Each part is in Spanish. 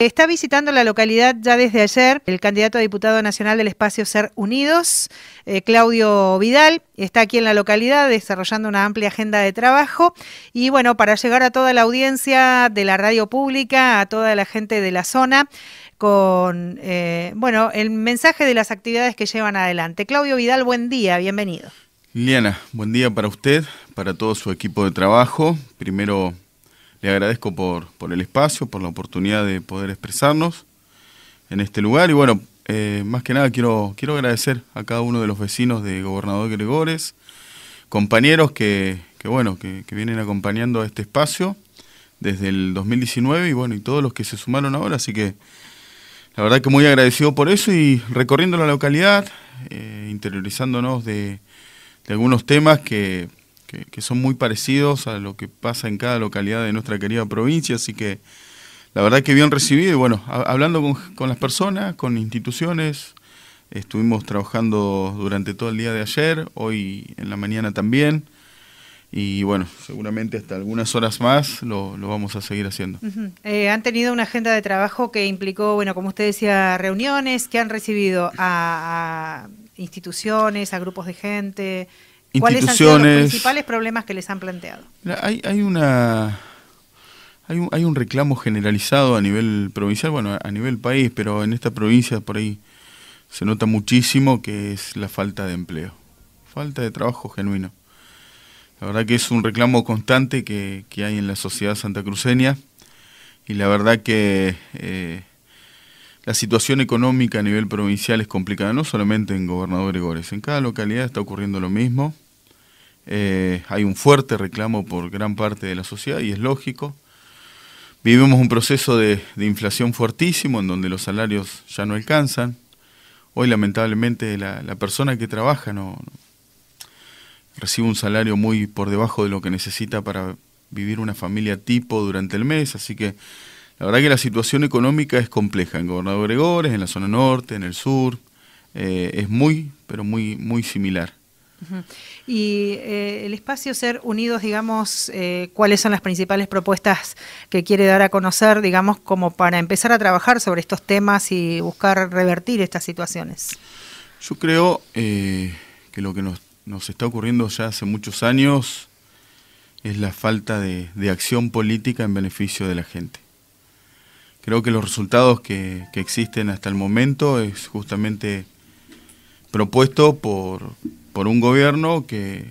Está visitando la localidad ya desde ayer el candidato a diputado nacional del espacio Ser Unidos, eh, Claudio Vidal. Está aquí en la localidad desarrollando una amplia agenda de trabajo. Y bueno, para llegar a toda la audiencia de la radio pública, a toda la gente de la zona, con eh, bueno, el mensaje de las actividades que llevan adelante. Claudio Vidal, buen día, bienvenido. Liliana, buen día para usted, para todo su equipo de trabajo. Primero le agradezco por, el espacio, por la oportunidad de poder expresarnos en este lugar. Y bueno, eh, más que nada quiero, quiero agradecer a cada uno de los vecinos de Gobernador Gregores, compañeros que, que bueno, que, vienen acompañando a este espacio desde el 2019 y bueno, y todos los que se sumaron ahora, así que la verdad que muy agradecido por eso y recorriendo la localidad, eh, interiorizándonos de, algunos temas que, que, son muy parecidos a lo que pasa en cada localidad de nuestra querida provincia, así que la verdad que bien recibido y bueno, hablando con, las personas, con instituciones, estuvimos trabajando durante todo el día de ayer, hoy en la mañana también. Y bueno, seguramente hasta algunas horas más lo, vamos a seguir haciendo. Eh, han tenido una agenda de trabajo que implicó, bueno, como usted decía, reuniones que han recibido a instituciones, a grupos de gente. ¿Cuáles han sido los principales problemas que les han planteado? Hay, una... Hay un, reclamo generalizado a nivel provincial, bueno, a nivel país, pero en esta provincia por ahí se nota muchísimo que es la falta de empleo, falta de trabajo genuino. La verdad que es un reclamo constante que, hay en la sociedad santacruceña y la verdad que eh, la situación económica a nivel provincial es complicada, no solamente en Gobernador Gores, en cada localidad está ocurriendo lo mismo. Eh, hay un fuerte reclamo por gran parte de la sociedad y es lógico. Vivimos un proceso de, inflación fuertísimo en donde los salarios ya no alcanzan. Hoy lamentablemente la, persona que trabaja no, recibe un salario muy por debajo de lo que necesita para vivir una familia tipo durante el mes, así que la verdad que la situación económica es compleja en Gobernador Gregores, en la zona norte, en el sur, eh, es muy, pero muy, muy similar. Y eh, el espacio Ser Unidos, digamos, eh, ¿cuáles son las principales propuestas que quiere dar a conocer, digamos, como para empezar a trabajar sobre estos temas y buscar revertir estas situaciones? Yo creo eh, que lo que nos, está ocurriendo ya hace muchos años es la falta de, acción política en beneficio de la gente. Creo que los resultados que existen hasta el momento es justamente propuesto por por un gobierno que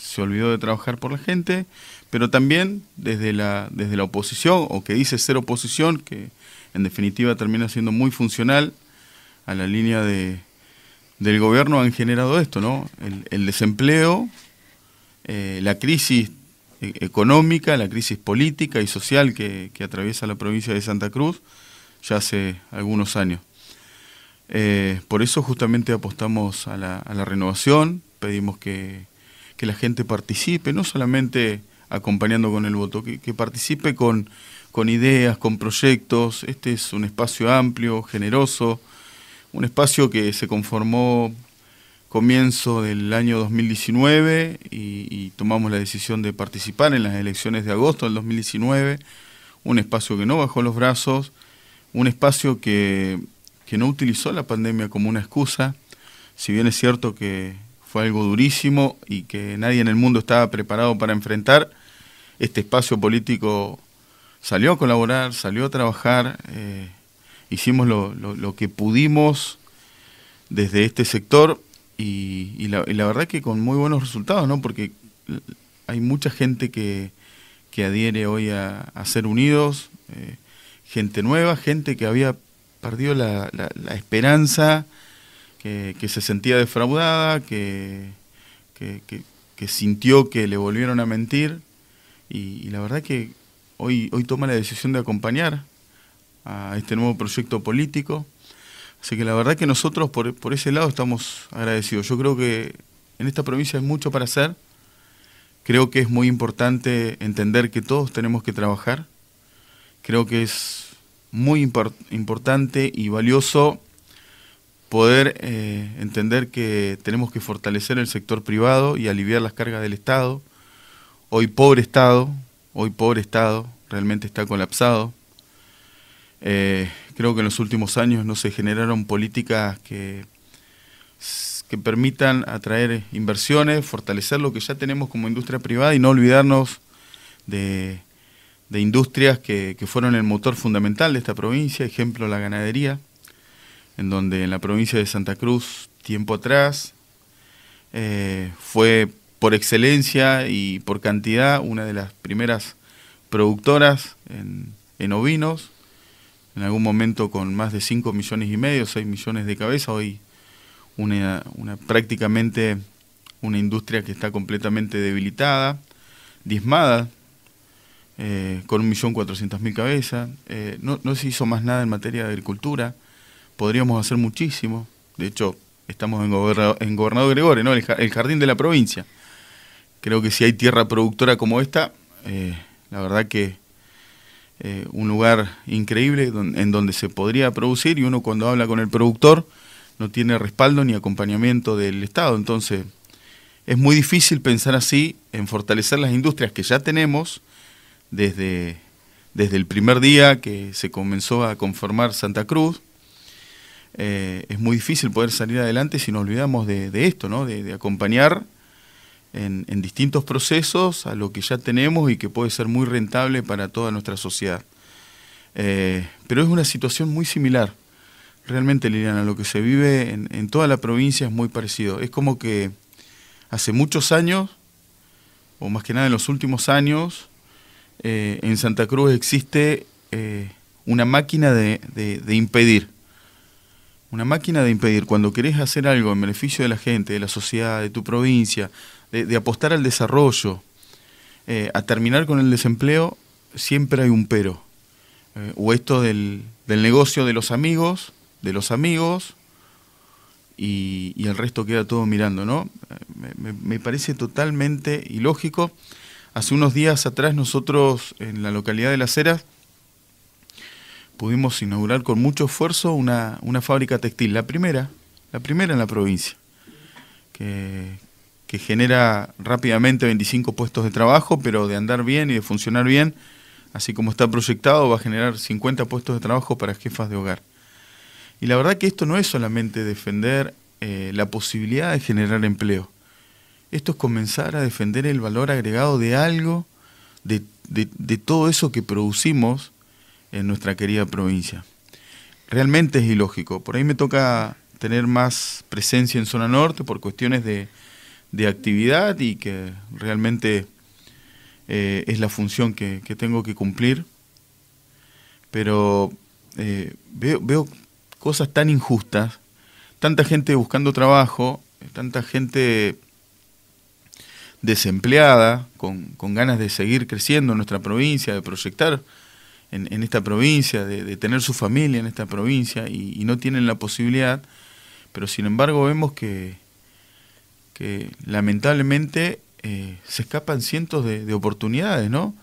se olvidó de trabajar por la gente, pero también desde la, desde la oposición, o que dice ser oposición, que en definitiva termina siendo muy funcional a la línea de, del gobierno, han generado esto, ¿no? El, desempleo, eh, la crisis e, económica, la crisis política y social que atraviesa la provincia de Santa Cruz ya hace algunos años. Eh, por eso justamente apostamos a la, renovación, pedimos que, la gente participe, no solamente acompañando con el voto, que, participe con, ideas, con proyectos. Este es un espacio amplio, generoso, un espacio que se conformó comienzo del año 2019 y, y tomamos la decisión de participar en las elecciones de agosto del 2019, un espacio que no bajó los brazos, un espacio que que no utilizó la pandemia como una excusa, si bien es cierto que fue algo durísimo y que nadie en el mundo estaba preparado para enfrentar, este espacio político salió a colaborar, salió a trabajar, eh, hicimos lo, que pudimos desde este sector y, la, verdad que con muy buenos resultados, ¿no? Porque hay mucha gente que, adhiere hoy a, ser unidos, eh, gente nueva, gente que había perdió la, esperanza, que, se sentía defraudada, que, sintió que le volvieron a mentir y, la verdad que hoy, hoy toma la decisión de acompañar a este nuevo proyecto político. Así que la verdad que nosotros por, por, ese lado estamos agradecidos. Yo creo que en esta provincia hay mucho para hacer. Creo que es muy importante entender que todos tenemos que trabajar. Creo que es muy importante y valioso poder eh, entender que tenemos que fortalecer el sector privado y aliviar las cargas del Estado. Hoy pobre Estado, hoy pobre Estado, realmente está colapsado. Eh, creo que en los últimos años no se generaron políticas que, que permitan atraer inversiones, fortalecer lo que ya tenemos como industria privada y no olvidarnos de, de industrias que, fueron el motor fundamental de esta provincia, ejemplo la ganadería, en donde en la provincia de Santa Cruz, tiempo atrás, eh, fue por excelencia y por cantidad una de las primeras productoras en, ovinos, en algún momento con más de 5 millones y medio, 6 millones de cabezas, hoy una, prácticamente una industria que está completamente debilitada, dismada eh, con 1.400.000 cabezas. Eh, no, no, se hizo más nada en materia de agricultura. Podríamos hacer muchísimo. De hecho, estamos en, en Gobernador Gregore ¿no? El, jardín de la provincia. Creo que si hay tierra productora como esta, eh, la verdad que eh, un lugar increíble en donde se podría producir y uno cuando habla con el productor no tiene respaldo ni acompañamiento del Estado. Entonces, es muy difícil pensar así en fortalecer las industrias que ya tenemos desde, desde el primer día que se comenzó a conformar Santa Cruz. Eh, es muy difícil poder salir adelante si nos olvidamos de, esto, de, acompañar en, distintos procesos a lo que ya tenemos y que puede ser muy rentable para toda nuestra sociedad. Eh, pero es una situación muy similar. Realmente, Liliana, lo que se vive en toda la provincia es muy parecido. Es como que hace muchos años, o más que nada en los últimos años, eh, en Santa Cruz existe eh, una máquina de, impedir. Una máquina de impedir. Cuando querés hacer algo en beneficio de la gente, de la sociedad, de tu provincia, de, apostar al desarrollo, eh, a terminar con el desempleo, siempre hay un pero. o esto del, negocio de los amigos, de los amigos, y, el resto queda todo mirando, ¿no? me, parece totalmente ilógico Hace unos días atrás nosotros en la localidad de Las Heras pudimos inaugurar con mucho esfuerzo una, fábrica textil, la primera, la primera en la provincia, que, genera rápidamente 25 puestos de trabajo, pero de andar bien y de funcionar bien, así como está proyectado, va a generar 50 puestos de trabajo para jefas de hogar. Y la verdad que esto no es solamente defender eh, la posibilidad de generar empleo, esto es comenzar a defender el valor agregado de algo, de, todo eso que producimos en nuestra querida provincia. Realmente es ilógico. Por ahí me toca tener más presencia en zona norte por cuestiones de, actividad y que realmente eh, es la función que, tengo que cumplir. Pero eh, veo, cosas tan injustas, tanta gente buscando trabajo, tanta gente desempleada, con, con ganas de seguir creciendo en nuestra provincia, de proyectar en, en esta provincia, de, tener su familia en esta provincia y, no tienen la posibilidad, pero sin embargo vemos que, lamentablemente eh, se escapan cientos de, oportunidades, ¿no?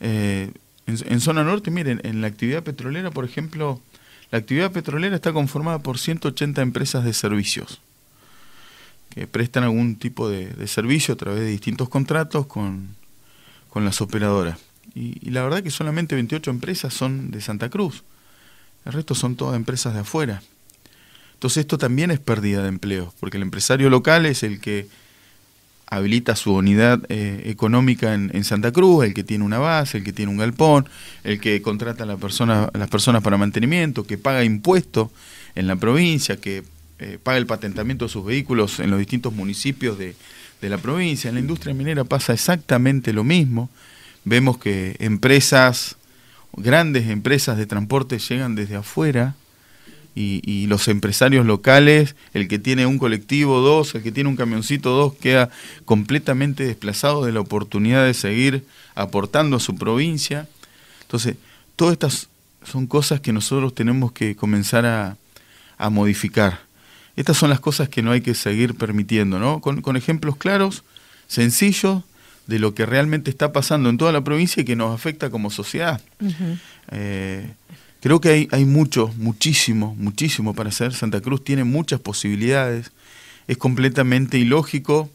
Eh, en, zona norte, miren, en la actividad petrolera, por ejemplo, la actividad petrolera está conformada por 180 empresas de servicios que prestan algún tipo de, servicio a través de distintos contratos con, con las operadoras. Y, la verdad que solamente 28 empresas son de Santa Cruz. El resto son todas empresas de afuera. Entonces esto también es pérdida de empleo, porque el empresario local es el que habilita su unidad eh, económica en, Santa Cruz, el que tiene una base, el que tiene un galpón, el que contrata a, la persona, las personas para mantenimiento, que paga impuestos en la provincia, que eh, paga el patentamiento de sus vehículos en los distintos municipios de, la provincia. En la industria minera pasa exactamente lo mismo. Vemos que empresas, grandes empresas de transporte llegan desde afuera y, los empresarios locales, el que tiene un colectivo dos, el que tiene un camioncito dos, queda completamente desplazado de la oportunidad de seguir aportando a su provincia. Entonces, todas estas son cosas que nosotros tenemos que comenzar a modificar. Estas son las cosas que no hay que seguir permitiendo, ¿no? Con, ejemplos claros, sencillos, de lo que realmente está pasando en toda la provincia y que nos afecta como sociedad. Eh, creo que hay, hay mucho, muchísimo, muchísimo para hacer. Santa Cruz tiene muchas posibilidades. Es completamente ilógico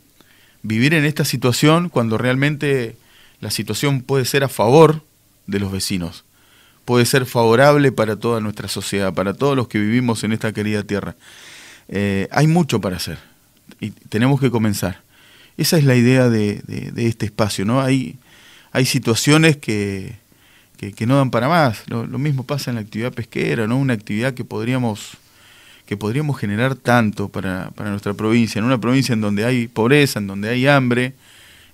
vivir en esta situación cuando realmente la situación puede ser a favor de los vecinos, puede ser favorable para toda nuestra sociedad, para todos los que vivimos en esta querida tierra. Eh, hay mucho para hacer y tenemos que comenzar. Esa es la idea de, este espacio, ¿no? Hay, situaciones que, no dan para más. Lo, mismo pasa en la actividad pesquera, ¿no? Una actividad que podríamos, que podríamos generar tanto para nuestra provincia, en una provincia en donde hay pobreza, en donde hay hambre,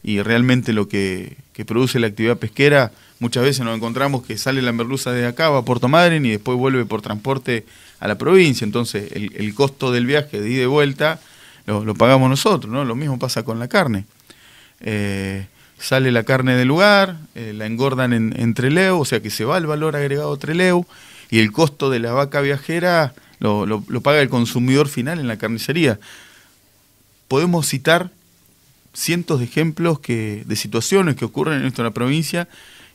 y realmente lo que, produce la actividad pesquera, muchas veces nos encontramos que sale la merluza de acá, va a Puerto Madryn y después vuelve por transporte a la provincia. Entonces, el, costo del viaje de ida y vuelta lo, pagamos nosotros, ¿no? Lo mismo pasa con la carne. Eh, sale la carne del lugar, eh, la engordan en, Treleu, o sea que se va el valor agregado a Treleu y el costo de la vaca viajera lo paga el consumidor final en la carnicería. Podemos citar cientos de ejemplos que, de situaciones que ocurren en nuestra provincia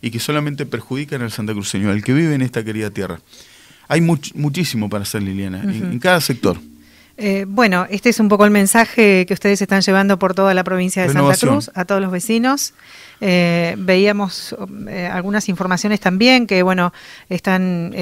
y que solamente perjudican al Santa santacruceño, al que vive en esta querida tierra. Hay muchísimo para hacer, Liliana, en, cada sector. Eh, bueno, este es un poco el mensaje que ustedes están llevando por toda la provincia de Santa Cruz, a todos los vecinos. Eh, veíamos eh, algunas informaciones también que, bueno, están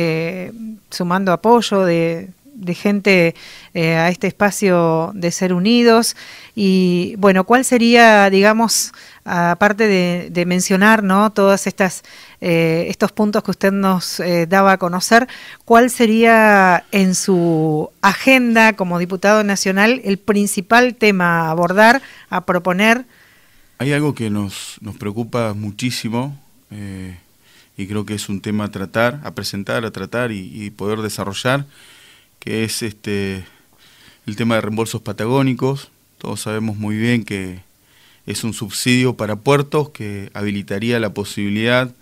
sumando apoyo de, de gente eh, a este espacio de Ser Unidos. Y bueno, ¿cuál sería, digamos, aparte de, mencionar ¿no? todos eh, estos puntos que usted nos eh, daba a conocer, cuál sería en su agenda como diputado nacional el principal tema a abordar, a proponer? Hay algo que nos, nos preocupa muchísimo eh, y creo que es un tema a tratar, a presentar, a tratar y poder desarrollar, que es este el tema de reembolsos patagónicos. Todos sabemos muy bien que es un subsidio para puertos que habilitaría la posibilidad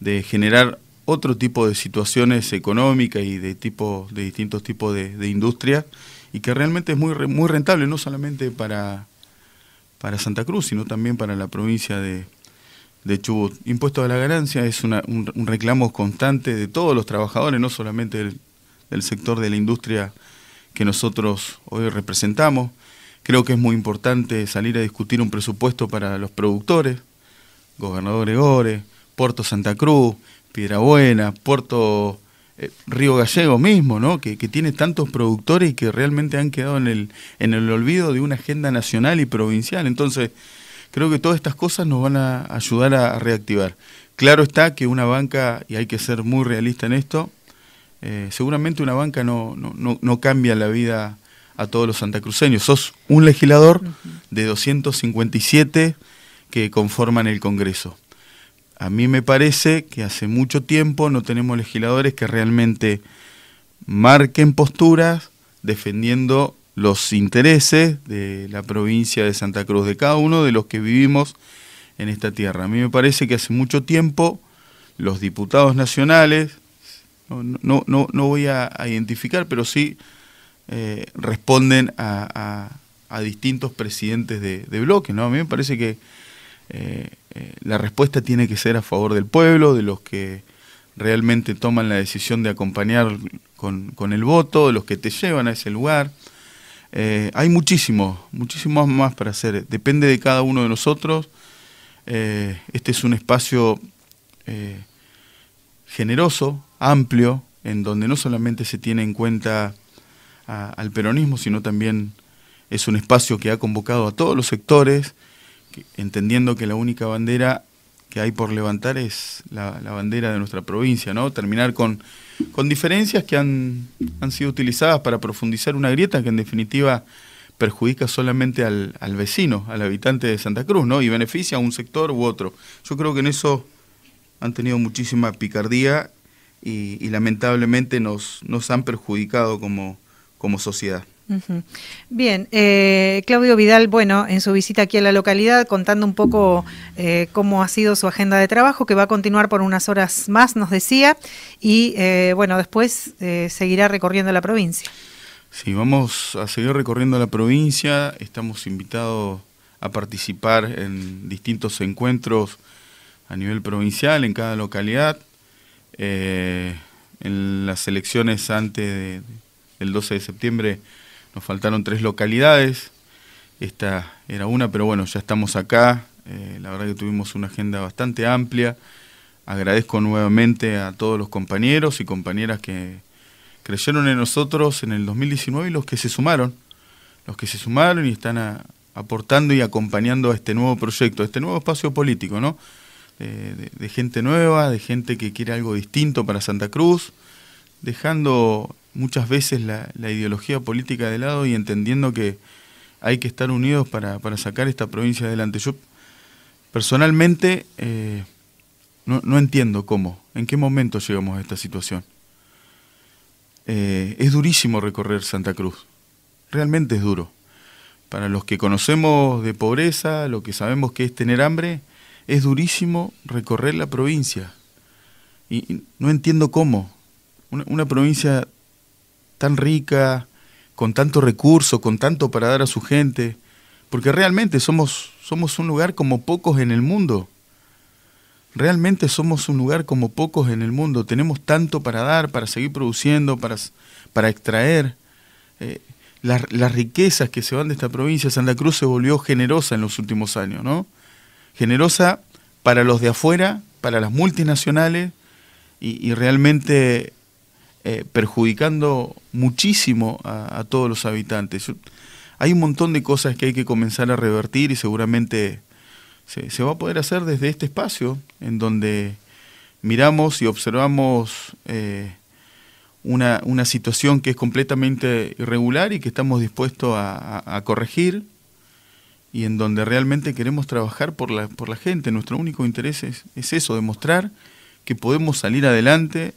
de generar otro tipo de situaciones económicas y de tipo de distintos tipos de, de industria y que realmente es muy muy rentable no solamente para para Santa Cruz sino también para la provincia de, Chubut. Impuesto a la ganancia es un, un reclamo constante de todos los trabajadores, no solamente del, del sector de la industria que nosotros hoy representamos. Creo que es muy importante salir a discutir un presupuesto para los productores, Gobernador Gregores, Puerto Santa Cruz, Piedrabuena, Puerto eh, Río Gallego mismo, ¿no? Que, tiene tantos productores y que realmente han quedado en el, en el olvido de una agenda nacional y provincial. Entonces, creo que todas estas cosas nos van a ayudar a reactivar. Claro está que una banca, y hay que ser muy realista en esto, eh, seguramente una banca no, cambia la vida a todos los santacruceños. Sos un legislador de 257 que conforman el Congreso. A mí me parece que hace mucho tiempo no tenemos legisladores que realmente marquen posturas defendiendo los intereses de la provincia de Santa Cruz, de cada uno de los que vivimos en esta tierra. A mí me parece que hace mucho tiempo los diputados nacionales, no, no, voy a, identificar, pero sí eh, responden a, distintos presidentes de, de ¿no? A mí me parece que eh, eh, la respuesta tiene que ser a favor del pueblo, de los que realmente toman la decisión de acompañar con, con el voto, de los que te llevan a ese lugar. hay muchísimos, muchísimos más para hacer. Depende de cada uno de nosotros. este es un espacio generoso amplio en donde no solamente se tiene en cuenta al peronismo, sino también es un espacio que ha convocado a todos los sectores, entendiendo que la única bandera que hay por levantar es la, bandera de nuestra provincia, ¿no? Terminar con, con diferencias que han, han, sido utilizadas para profundizar una grieta que en definitiva perjudica solamente al, al, vecino, al habitante de Santa Cruz, ¿no? Y beneficia a un sector u otro. Yo creo que en eso han tenido muchísima picardía y, lamentablemente nos, nos han perjudicado como, como sociedad. Bien, eh, Claudio Vidal, bueno, en su visita aquí a la localidad, contando un poco eh, cómo ha sido su agenda de trabajo, que va a continuar por unas horas más, nos decía, y eh, bueno, después seguirá recorriendo la provincia. Sí, vamos a seguir recorriendo la provincia, estamos invitados a participar en distintos encuentros a nivel provincial, en cada localidad. Eh, en las elecciones antes del 12 de septiembre nos faltaron tres localidades. Esta era una, pero bueno, ya estamos acá. Eh, la verdad que tuvimos una agenda bastante amplia. Agradezco nuevamente a todos los compañeros y compañeras que creyeron en nosotros en el 2019 y los que se sumaron. Los que se sumaron y están aportando y acompañando a este nuevo proyecto, a este nuevo espacio político, ¿no? de, gente nueva, de gente que quiere algo distinto para Santa Cruz, dejando muchas veces la, ideología política de lado y entendiendo que hay que estar unidos para, sacar esta provincia adelante. Yo personalmente eh, no, entiendo cómo, en qué momento llegamos a esta situación. Eh, es durísimo recorrer Santa Cruz, realmente es duro. Para los que conocemos de pobreza, lo que sabemos que es tener hambre, es durísimo recorrer la provincia. Y no entiendo cómo. Una, provincia tan rica, con tanto recurso, con tanto para dar a su gente, porque realmente somos, somos un lugar como pocos en el mundo. Realmente somos un lugar como pocos en el mundo. Tenemos tanto para dar, para seguir produciendo, para, para extraer. Eh, las, las riquezas que se van de esta provincia, Santa Cruz se volvió generosa en los últimos años, ¿no? generosa para los de afuera, para las multinacionales y, realmente eh, perjudicando muchísimo a, todos los habitantes. Hay un montón de cosas que hay que comenzar a revertir y seguramente se, va a poder hacer desde este espacio en donde miramos y observamos eh, una, situación que es completamente irregular y que estamos dispuestos a corregir y en donde realmente queremos trabajar por la, por la gente. Nuestro único interés es, eso, demostrar que podemos salir adelante,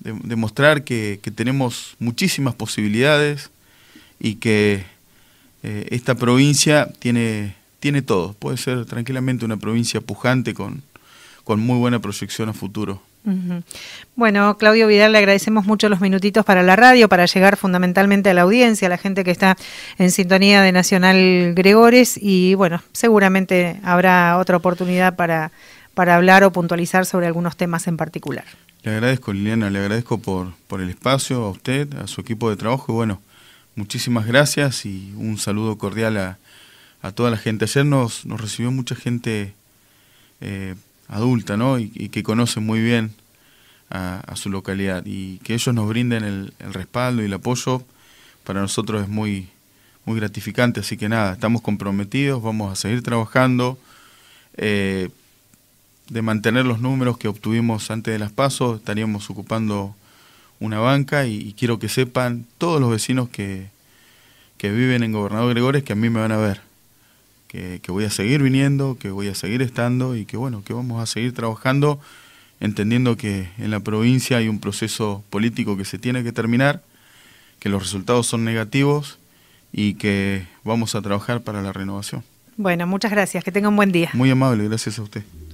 demostrar que, tenemos muchísimas posibilidades y que eh, esta provincia tiene, tiene todo. Puede ser tranquilamente una provincia pujante con muy buena proyección a futuro. Bueno, Claudio Vidal, le agradecemos mucho los minutitos para la radio, para llegar fundamentalmente a la audiencia, a la gente que está en sintonía de Nacional Gregores y bueno, seguramente habrá otra oportunidad para, para hablar o puntualizar sobre algunos temas en particular. Le agradezco, Liliana, le agradezco por, por el espacio, a usted, a su equipo de trabajo y bueno, muchísimas gracias y un saludo cordial a, toda la gente. Ayer nos, nos recibió mucha gente. Eh, adulta, ¿no? Y, que conoce muy bien a, su localidad. Y que ellos nos brinden el, respaldo y el apoyo para nosotros es muy, muy gratificante. Así que nada, estamos comprometidos, vamos a seguir trabajando. Eh, de mantener los números que obtuvimos antes de las pasos, estaríamos ocupando una banca y, quiero que sepan todos los vecinos que, que viven en Gobernador Gregores que a mí me van a ver que, voy a seguir viniendo, que voy a seguir estando y que bueno, que vamos a seguir trabajando, entendiendo que en la provincia hay un proceso político que se tiene que terminar, que los resultados son negativos y que vamos a trabajar para la renovación. Bueno, muchas gracias, que tenga un buen día. Muy amable, gracias a usted.